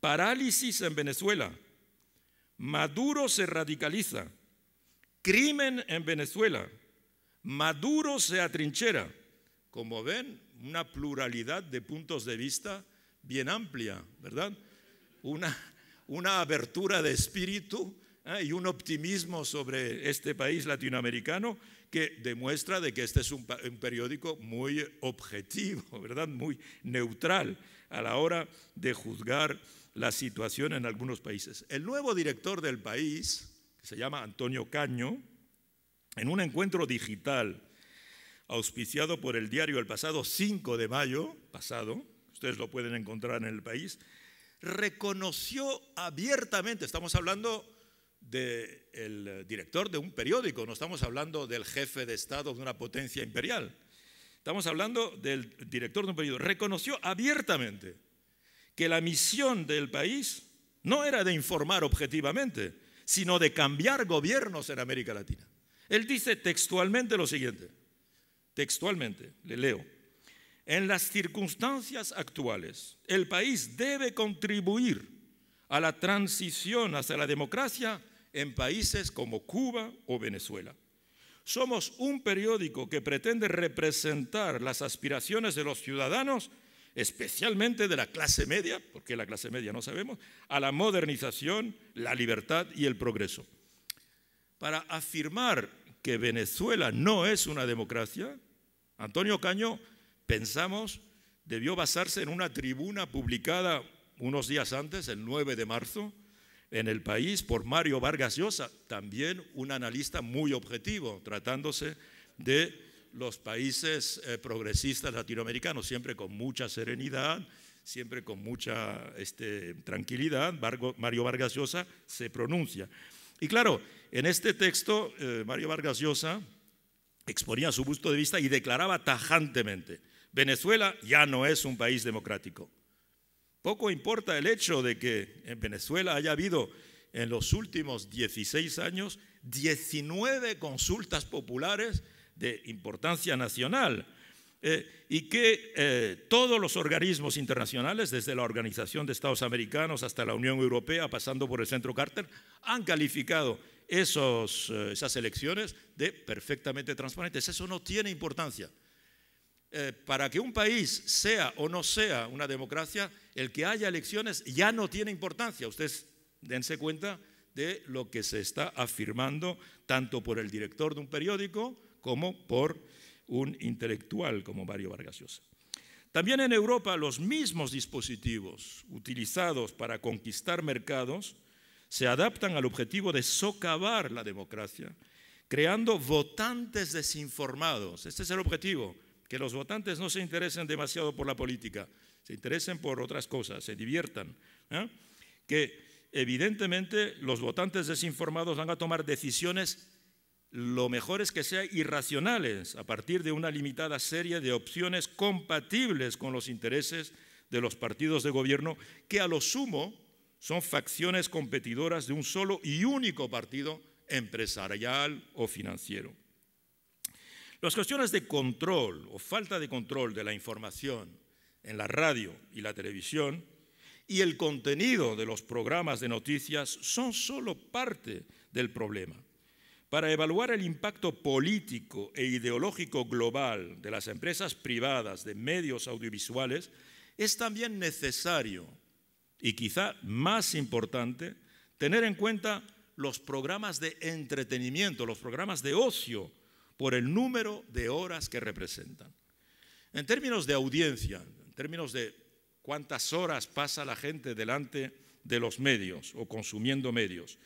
parálisis en Venezuela, Maduro se radicaliza, crimen en Venezuela, Maduro se atrinchera. Como ven, una pluralidad de puntos de vista bien amplia, ¿verdad? Una, abertura de espíritu ¿eh? y un optimismo sobre este país latinoamericano que demuestra de que este es un periódico muy objetivo, ¿verdad? Muy neutral a la hora de juzgar la situación en algunos países. El nuevo director del país, que se llama Antonio Caño, en un encuentro digital auspiciado por el diario el pasado 5 de mayo, pasado, ustedes lo pueden encontrar en el país, reconoció abiertamente, estamos hablando del director de un periódico, no estamos hablando del jefe de Estado de una potencia imperial, estamos hablando del director de un periódico, reconoció abiertamente que la misión del país no era de informar objetivamente, sino de cambiar gobiernos en América Latina. Él dice textualmente lo siguiente, textualmente, le leo, en las circunstancias actuales, el país debe contribuir a la transición hacia la democracia en países como Cuba o Venezuela. Somos un periódico que pretende representar las aspiraciones de los ciudadanos, especialmente de la clase media, porque la clase media no sabemos, a la modernización, la libertad y el progreso. Para afirmar que Venezuela no es una democracia, Antonio Caño, pensamos, debió basarse en una tribuna publicada unos días antes, el 9 de marzo, en el país por Mario Vargas Llosa, también un analista muy objetivo, tratándose de los países eh, progresistas latinoamericanos, siempre con mucha serenidad, siempre con mucha este, tranquilidad, Mario Vargas Llosa se pronuncia. Y claro, en este texto eh, Mario Vargas Llosa exponía su punto de vista y declaraba tajantemente, Venezuela ya no es un país democrático. Poco importa el hecho de que en Venezuela haya habido en los últimos 16 años 19 consultas populares de importancia nacional, eh, y que eh, todos los organismos internacionales, desde la Organización de Estados Americanos hasta la Unión Europea, pasando por el Centro Carter, han calificado eh, esas elecciones de perfectamente transparentes. Eso no tiene importancia. para que un país sea o no sea una democracia, el que haya elecciones ya no tiene importancia. Ustedes dense cuenta de lo que se está afirmando tanto por el director de un periódico como por un intelectual como Mario Vargas Llosa. También en Europa los mismos dispositivos utilizados para conquistar mercados se adaptan al objetivo de socavar la democracia, creando votantes desinformados. Este es el objetivo, que los votantes no se interesen demasiado por la política, se interesen por otras cosas, se diviertan. ¿eh? Que evidentemente los votantes desinformados van a tomar decisiones lo mejor es que sean irracionales a partir de una limitada serie de opciones compatibles con los intereses de los partidos de gobierno, que a lo sumo son facciones competidoras de un solo y único partido empresarial o financiero. Las cuestiones de control o falta de control de la información en la radio y la televisión y el contenido de los programas de noticias son solo parte del problema para evaluar el impacto político e ideológico global de las empresas privadas de medios audiovisuales, es también necesario y quizá más importante tener en cuenta los programas de entretenimiento, los programas de ocio, por el número de horas que representan. En términos de audiencia, en términos de cuántas horas pasa la gente delante de los medios o consumiendo medios,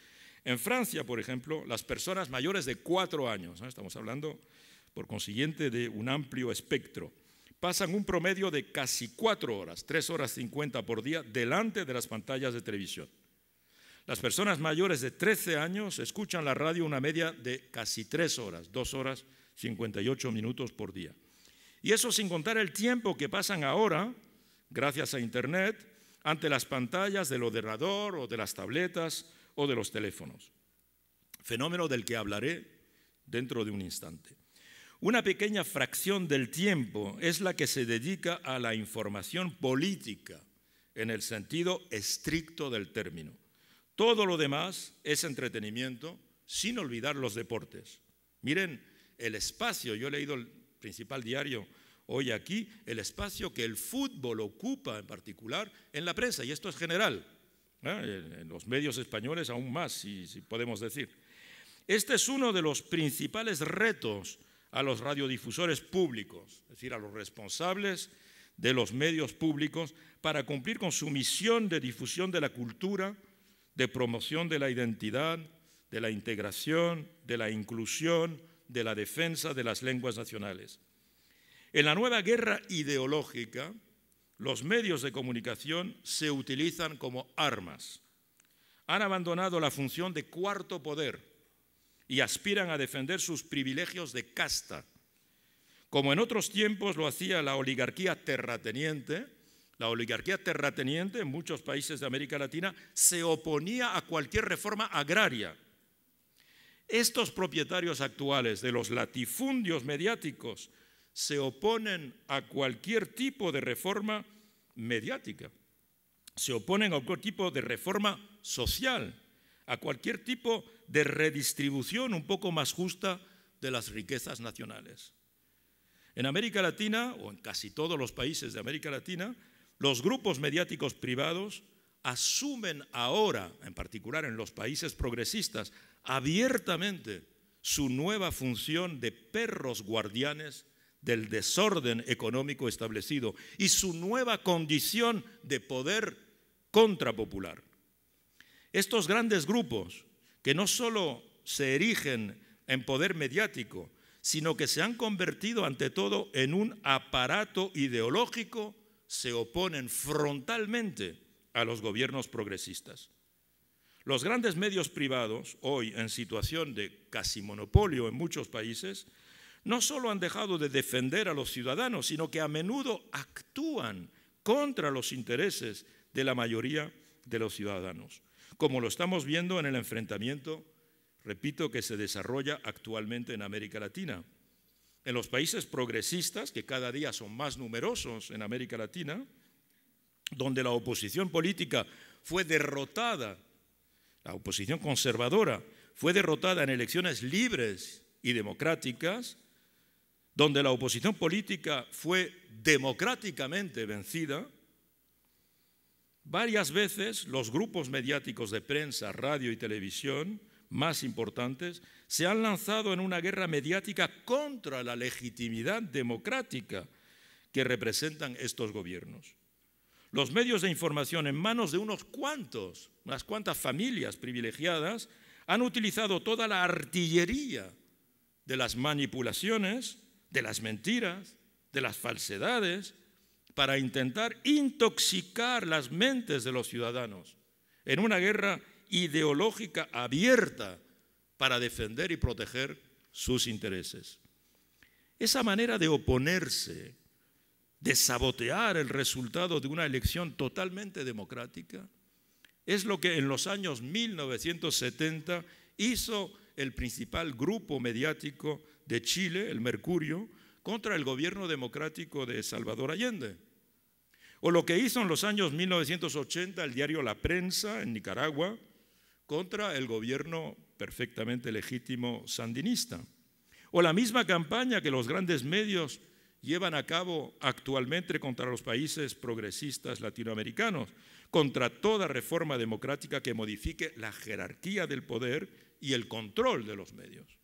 en Francia, por ejemplo, las personas mayores de cuatro años, estamos hablando por consiguiente de un amplio espectro, pasan un promedio de casi cuatro horas, tres horas cincuenta por día, delante de las pantallas de televisión. Las personas mayores de 13 años escuchan la radio una media de casi tres horas, dos horas 58 minutos por día. Y eso sin contar el tiempo que pasan ahora, gracias a Internet, ante las pantallas del ordenador o de las tabletas o de los teléfonos. Fenómeno del que hablaré dentro de un instante. Una pequeña fracción del tiempo es la que se dedica a la información política en el sentido estricto del término. Todo lo demás es entretenimiento, sin olvidar los deportes. Miren el espacio, yo he leído el principal diario hoy aquí, el espacio que el fútbol ocupa en particular en la prensa, y esto es general en eh, eh, los medios españoles aún más, si podemos decir. Este es uno de los principales retos a los radiodifusores públicos, es decir, a los responsables de los medios públicos, para cumplir con su misión de difusión de la cultura, de promoción de la identidad, de la integración, de la inclusión, de la defensa de las lenguas nacionales. En la nueva guerra ideológica, los medios de comunicación se utilizan como armas. Han abandonado la función de cuarto poder y aspiran a defender sus privilegios de casta, como en otros tiempos lo hacía la oligarquía terrateniente, la oligarquía terrateniente en muchos países de América Latina se oponía a cualquier reforma agraria. Estos propietarios actuales de los latifundios mediáticos se oponen a cualquier tipo de reforma mediática, se oponen a cualquier tipo de reforma social, a cualquier tipo de redistribución un poco más justa de las riquezas nacionales. En América Latina, o en casi todos los países de América Latina, los grupos mediáticos privados asumen ahora, en particular en los países progresistas, abiertamente su nueva función de perros guardianes del desorden económico establecido y su nueva condición de poder contrapopular. Estos grandes grupos, que no solo se erigen en poder mediático, sino que se han convertido ante todo en un aparato ideológico, se oponen frontalmente a los gobiernos progresistas. Los grandes medios privados, hoy en situación de casi monopolio en muchos países, no solo han dejado de defender a los ciudadanos, sino que a menudo actúan contra los intereses de la mayoría de los ciudadanos, como lo estamos viendo en el enfrentamiento, repito, que se desarrolla actualmente en América Latina. En los países progresistas, que cada día son más numerosos en América Latina, donde la oposición política fue derrotada, la oposición conservadora fue derrotada en elecciones libres y democráticas, donde la oposición política fue democráticamente vencida, varias veces los grupos mediáticos de prensa, radio y televisión más importantes se han lanzado en una guerra mediática contra la legitimidad democrática que representan estos gobiernos. Los medios de información en manos de unos cuantos, unas cuantas familias privilegiadas, han utilizado toda la artillería de las manipulaciones de las mentiras, de las falsedades, para intentar intoxicar las mentes de los ciudadanos en una guerra ideológica abierta para defender y proteger sus intereses. Esa manera de oponerse, de sabotear el resultado de una elección totalmente democrática, es lo que en los años 1970 hizo el principal grupo mediático de Chile, el Mercurio, contra el gobierno democrático de Salvador Allende. O lo que hizo en los años 1980 el diario La Prensa en Nicaragua contra el gobierno perfectamente legítimo sandinista. O la misma campaña que los grandes medios llevan a cabo actualmente contra los países progresistas latinoamericanos, contra toda reforma democrática que modifique la jerarquía del poder y el control de los medios.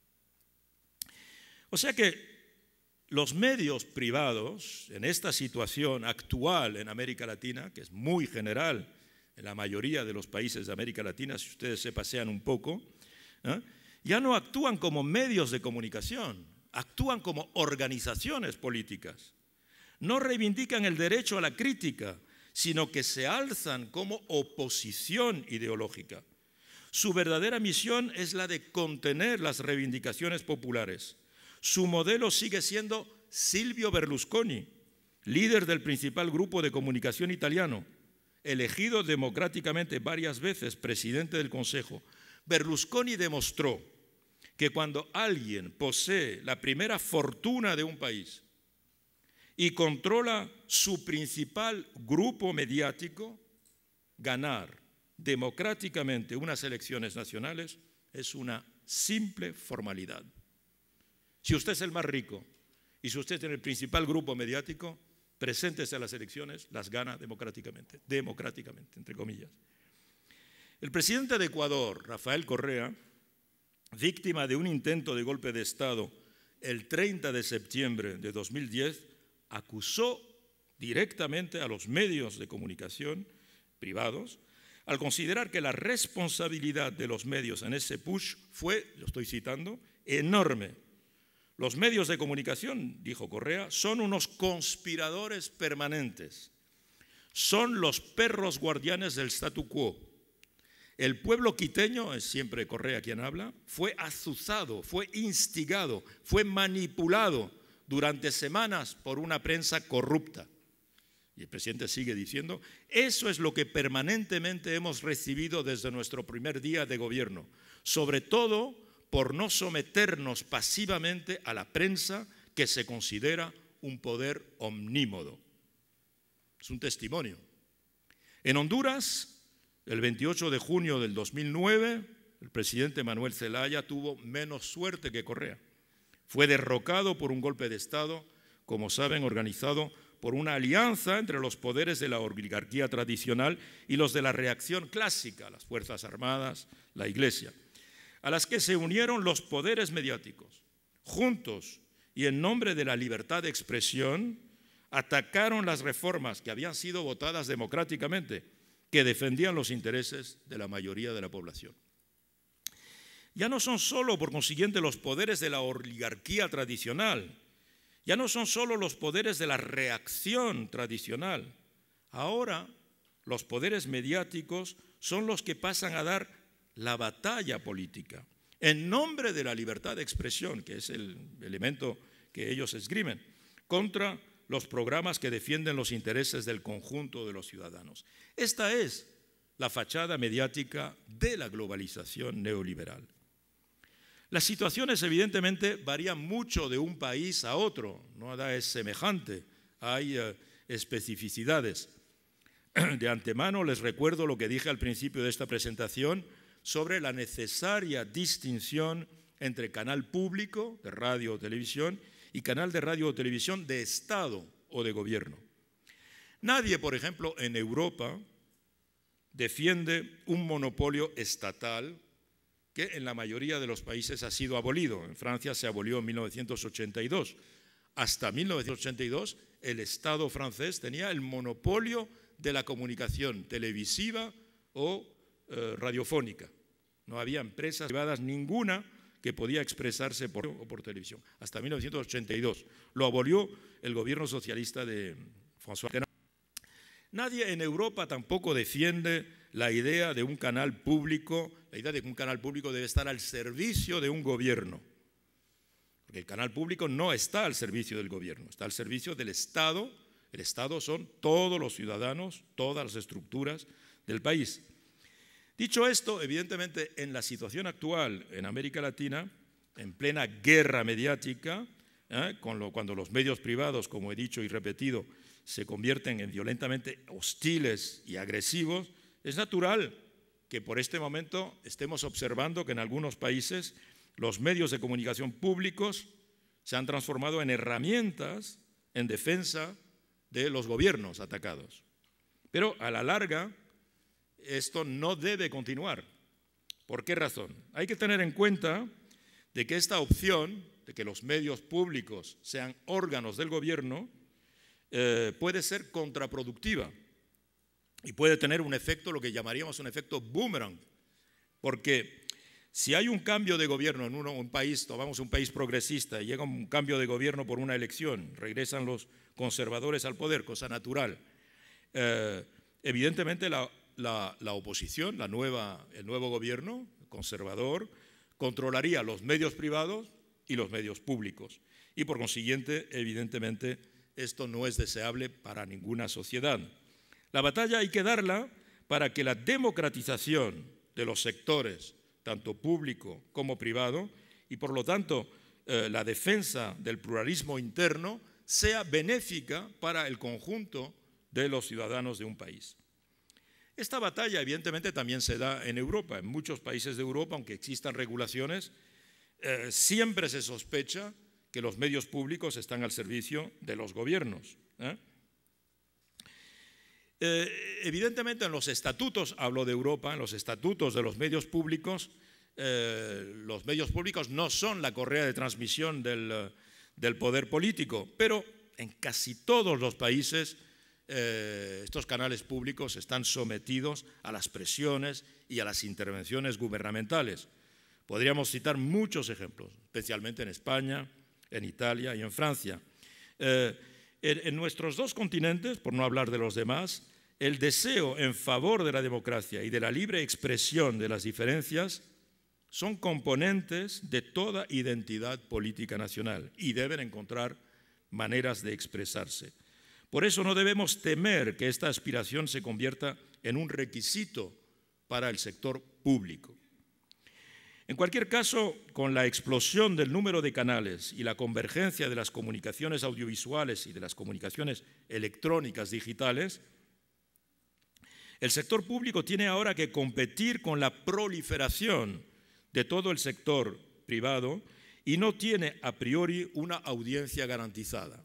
O sea que los medios privados en esta situación actual en América Latina, que es muy general en la mayoría de los países de América Latina, si ustedes se pasean un poco, ¿eh? ya no actúan como medios de comunicación, actúan como organizaciones políticas. No reivindican el derecho a la crítica, sino que se alzan como oposición ideológica. Su verdadera misión es la de contener las reivindicaciones populares su modelo sigue siendo Silvio Berlusconi, líder del principal grupo de comunicación italiano, elegido democráticamente varias veces presidente del Consejo. Berlusconi demostró que cuando alguien posee la primera fortuna de un país y controla su principal grupo mediático, ganar democráticamente unas elecciones nacionales es una simple formalidad. Si usted es el más rico y si usted es el principal grupo mediático, preséntese a las elecciones, las gana democráticamente, democráticamente, entre comillas. El presidente de Ecuador, Rafael Correa, víctima de un intento de golpe de Estado el 30 de septiembre de 2010, acusó directamente a los medios de comunicación privados al considerar que la responsabilidad de los medios en ese push fue, lo estoy citando, enorme los medios de comunicación, dijo Correa, son unos conspiradores permanentes. Son los perros guardianes del statu quo. El pueblo quiteño, es siempre Correa quien habla, fue azuzado, fue instigado, fue manipulado durante semanas por una prensa corrupta. Y el presidente sigue diciendo, eso es lo que permanentemente hemos recibido desde nuestro primer día de gobierno, sobre todo por no someternos pasivamente a la prensa que se considera un poder omnímodo. Es un testimonio. En Honduras, el 28 de junio del 2009, el presidente Manuel Zelaya tuvo menos suerte que Correa. Fue derrocado por un golpe de Estado, como saben, organizado por una alianza entre los poderes de la oligarquía tradicional y los de la reacción clásica, las Fuerzas Armadas, la Iglesia a las que se unieron los poderes mediáticos. Juntos y en nombre de la libertad de expresión, atacaron las reformas que habían sido votadas democráticamente, que defendían los intereses de la mayoría de la población. Ya no son solo, por consiguiente, los poderes de la oligarquía tradicional, ya no son solo los poderes de la reacción tradicional. Ahora los poderes mediáticos son los que pasan a dar la batalla política en nombre de la libertad de expresión, que es el elemento que ellos esgrimen, contra los programas que defienden los intereses del conjunto de los ciudadanos. Esta es la fachada mediática de la globalización neoliberal. Las situaciones evidentemente varían mucho de un país a otro, nada es semejante, hay eh, especificidades. De antemano les recuerdo lo que dije al principio de esta presentación, sobre la necesaria distinción entre canal público de radio o televisión y canal de radio o televisión de Estado o de gobierno. Nadie, por ejemplo, en Europa defiende un monopolio estatal que en la mayoría de los países ha sido abolido. En Francia se abolió en 1982. Hasta 1982 el Estado francés tenía el monopolio de la comunicación televisiva o eh, radiofónica. No había empresas privadas ninguna que podía expresarse por o por televisión, hasta 1982. Lo abolió el gobierno socialista de François Mitterrand. Nadie en Europa tampoco defiende la idea de un canal público, la idea de que un canal público debe estar al servicio de un gobierno. Porque el canal público no está al servicio del gobierno, está al servicio del Estado. El Estado son todos los ciudadanos, todas las estructuras del país. Dicho esto, evidentemente en la situación actual en América Latina, en plena guerra mediática, ¿eh? cuando los medios privados, como he dicho y repetido, se convierten en violentamente hostiles y agresivos, es natural que por este momento estemos observando que en algunos países los medios de comunicación públicos se han transformado en herramientas en defensa de los gobiernos atacados. Pero a la larga, esto no debe continuar. ¿Por qué razón? Hay que tener en cuenta de que esta opción de que los medios públicos sean órganos del gobierno eh, puede ser contraproductiva y puede tener un efecto, lo que llamaríamos un efecto boomerang, porque si hay un cambio de gobierno en uno, un país, tomamos un país progresista y llega un cambio de gobierno por una elección, regresan los conservadores al poder, cosa natural, eh, evidentemente la la, oposición, el nuevo gobierno conservador, controlaría los medios privados y los medios públicos. Y por consiguiente, evidentemente, esto no es deseable para ninguna sociedad. La batalla hay que darla para que la democratización de los sectores, tanto público como privado, y por lo tanto eh, la defensa del pluralismo interno, sea benéfica para el conjunto de los ciudadanos de un país. Esta batalla evidentemente también se da en Europa, en muchos países de Europa, aunque existan regulaciones, eh, siempre se sospecha que los medios públicos están al servicio de los gobiernos. ¿eh? Eh, evidentemente en los estatutos, hablo de Europa, en los estatutos de los medios públicos, los medios públicos no son la correa de transmisión del, del, poder político, pero en casi todos los países eh, estos canales públicos están sometidos a las presiones y a las intervenciones gubernamentales. Podríamos citar muchos ejemplos, especialmente en España, en Italia y en Francia. Eh, en nuestros dos continentes, por no hablar de los demás, el deseo en favor de la democracia y de la libre expresión de las diferencias son componentes de toda identidad política nacional y deben encontrar maneras de expresarse. Por eso no debemos temer que esta aspiración se convierta en un requisito para el sector público. En cualquier caso, con la explosión del número de canales y la convergencia de las comunicaciones audiovisuales y de las comunicaciones electrónicas digitales, el sector público tiene ahora que competir con la proliferación de todo el sector privado y no tiene a priori una audiencia garantizada.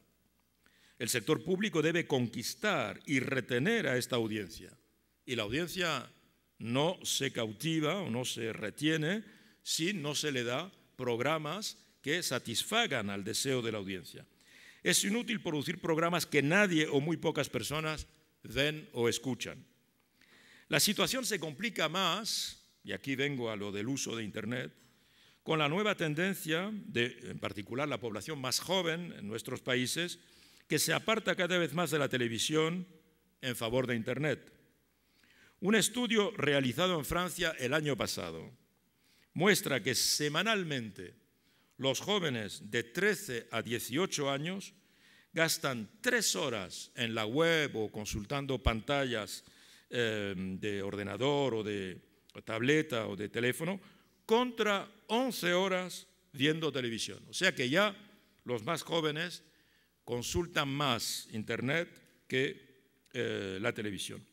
El sector público debe conquistar y retener a esta audiencia. Y la audiencia no se cautiva o no se retiene si no se le da programas que satisfagan al deseo de la audiencia. Es inútil producir programas que nadie o muy pocas personas ven o escuchan. La situación se complica más, y aquí vengo a lo del uso de Internet, con la nueva tendencia de, en particular, la población más joven en nuestros países, que se aparta cada vez más de la televisión en favor de Internet. Un estudio realizado en Francia el año pasado muestra que semanalmente los jóvenes de 13 a 18 años gastan tres horas en la web o consultando pantallas em, de ordenador o de tableta o de teléfono contra 11 horas viendo televisión. O sea que ya los más jóvenes consultan más Internet que eh, la televisión.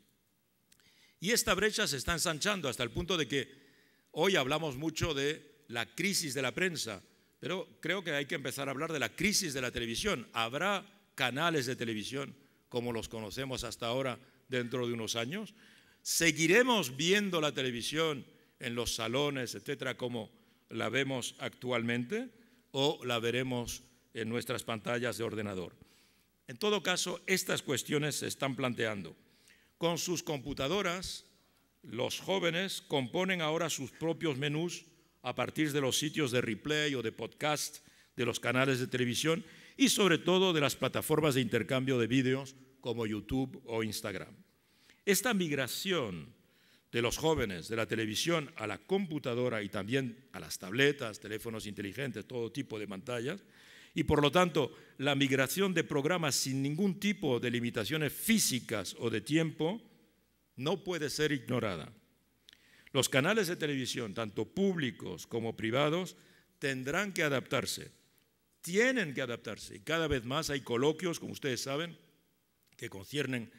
Y esta brecha se está ensanchando hasta el punto de que hoy hablamos mucho de la crisis de la prensa, pero creo que hay que empezar a hablar de la crisis de la televisión. Habrá canales de televisión como los conocemos hasta ahora dentro de unos años. Seguiremos viendo la televisión en los salones, etcétera, como la vemos actualmente o la veremos en nuestras pantallas de ordenador. En todo caso, estas cuestiones se están planteando. Con sus computadoras, los jóvenes componen ahora sus propios menús a partir de los sitios de replay o de podcast de los canales de televisión y sobre todo de las plataformas de intercambio de vídeos como YouTube o Instagram. Esta migración de los jóvenes de la televisión a la computadora y también a las tabletas, teléfonos inteligentes, todo tipo de pantallas, y por lo tanto, la migración de programas sin ningún tipo de limitaciones físicas o de tiempo no puede ser ignorada. Los canales de televisión, tanto públicos como privados, tendrán que adaptarse, tienen que adaptarse. Y cada vez más hay coloquios, como ustedes saben, que conciernen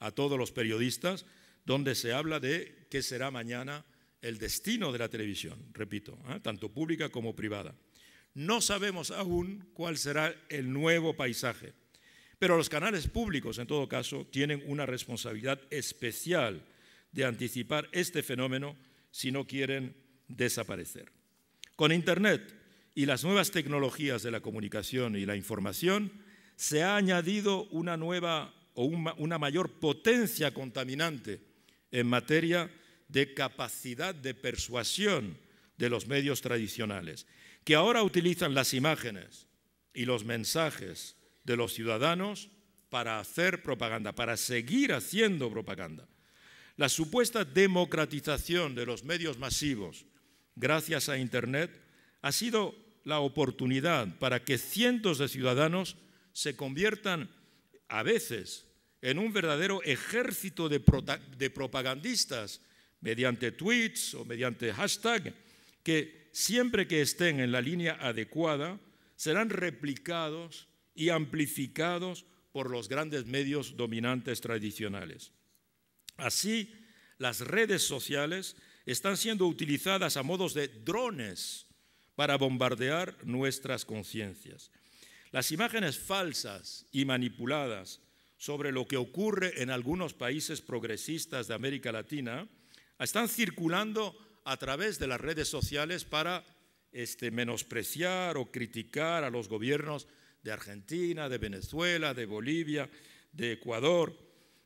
a todos los periodistas, donde se habla de qué será mañana el destino de la televisión, repito, ¿eh? tanto pública como privada. No sabemos aún cuál será el nuevo paisaje, pero los canales públicos, en todo caso, tienen una responsabilidad especial de anticipar este fenómeno si no quieren desaparecer. Con Internet y las nuevas tecnologías de la comunicación y la información, se ha añadido una nueva o una mayor potencia contaminante en materia de capacidad de persuasión de los medios tradicionales que ahora utilizan las imágenes y los mensajes de los ciudadanos para hacer propaganda, para seguir haciendo propaganda. La supuesta democratización de los medios masivos gracias a Internet ha sido la oportunidad para que cientos de ciudadanos se conviertan a veces en un verdadero ejército de, propagandistas mediante tweets o mediante hashtag que siempre que estén en la línea adecuada, serán replicados y amplificados por los grandes medios dominantes tradicionales. Así, las redes sociales están siendo utilizadas a modos de drones para bombardear nuestras conciencias. Las imágenes falsas y manipuladas sobre lo que ocurre en algunos países progresistas de América Latina están circulando a través de las redes sociales para este, menospreciar o criticar a los gobiernos de Argentina, de Venezuela, de Bolivia, de Ecuador.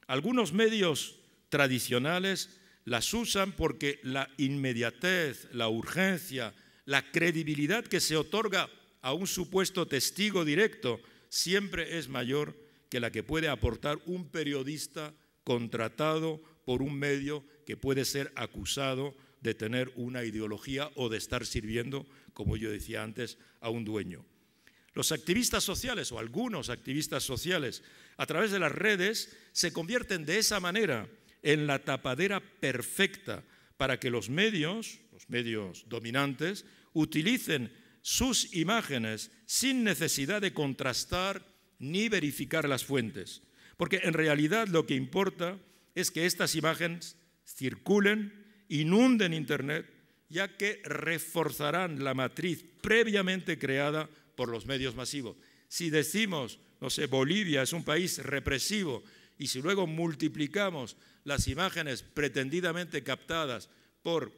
Algunos medios tradicionales las usan porque la inmediatez, la urgencia, la credibilidad que se otorga a un supuesto testigo directo siempre es mayor que la que puede aportar un periodista contratado por un medio que puede ser acusado de tener una ideología o de estar sirviendo, como yo decía antes, a un dueño. Los activistas sociales o algunos activistas sociales a través de las redes se convierten de esa manera en la tapadera perfecta para que los medios, los medios dominantes, utilicen sus imágenes sin necesidad de contrastar ni verificar las fuentes. Porque en realidad lo que importa es que estas imágenes circulen inunden Internet, ya que reforzarán la matriz previamente creada por los medios masivos. Si decimos, no sé, Bolivia es un país represivo, y si luego multiplicamos las imágenes pretendidamente captadas por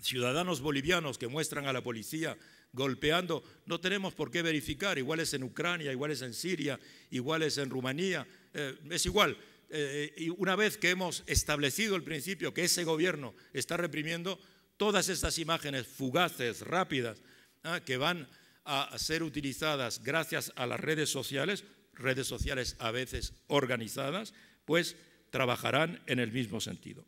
ciudadanos bolivianos que muestran a la policía golpeando, no tenemos por qué verificar, igual es en Ucrania, igual es en Siria, igual es en Rumanía, eh, es igual. Eh, y una vez que hemos establecido el principio que ese gobierno está reprimiendo, todas estas imágenes fugaces, rápidas, ¿ah? que van a ser utilizadas gracias a las redes sociales, redes sociales a veces organizadas, pues trabajarán en el mismo sentido.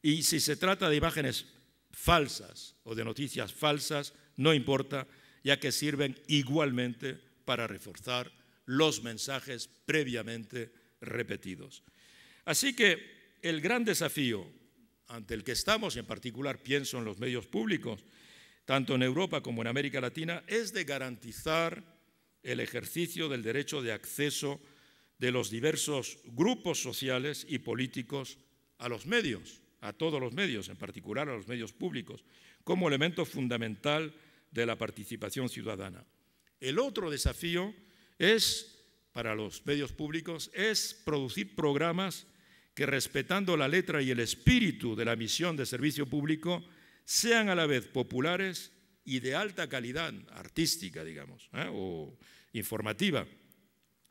Y si se trata de imágenes falsas o de noticias falsas, no importa, ya que sirven igualmente para reforzar los mensajes previamente repetidos. Así que el gran desafío ante el que estamos, en particular pienso en los medios públicos, tanto en Europa como en América Latina, es de garantizar el ejercicio del derecho de acceso de los diversos grupos sociales y políticos a los medios, a todos los medios, en particular a los medios públicos, como elemento fundamental de la participación ciudadana. El otro desafío es, para los medios públicos, es producir programas que respetando la letra y el espíritu de la misión de servicio público, sean a la vez populares y de alta calidad artística, digamos, ¿eh? o informativa,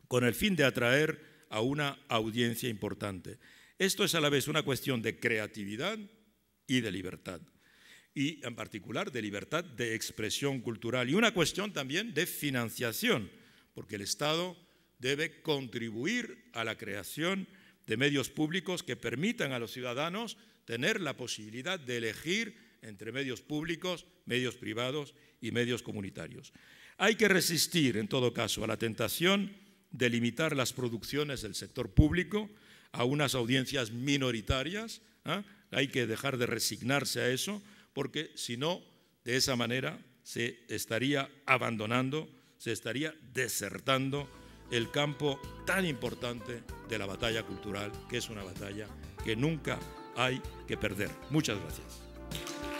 con el fin de atraer a una audiencia importante. Esto es a la vez una cuestión de creatividad y de libertad, y en particular de libertad de expresión cultural, y una cuestión también de financiación, porque el Estado debe contribuir a la creación de medios públicos que permitan a los ciudadanos tener la posibilidad de elegir entre medios públicos, medios privados y medios comunitarios. Hay que resistir, en todo caso, a la tentación de limitar las producciones del sector público a unas audiencias minoritarias. ¿ah? Hay que dejar de resignarse a eso, porque si no, de esa manera se estaría abandonando, se estaría desertando el campo tan importante de la batalla cultural, que es una batalla que nunca hay que perder. Muchas gracias.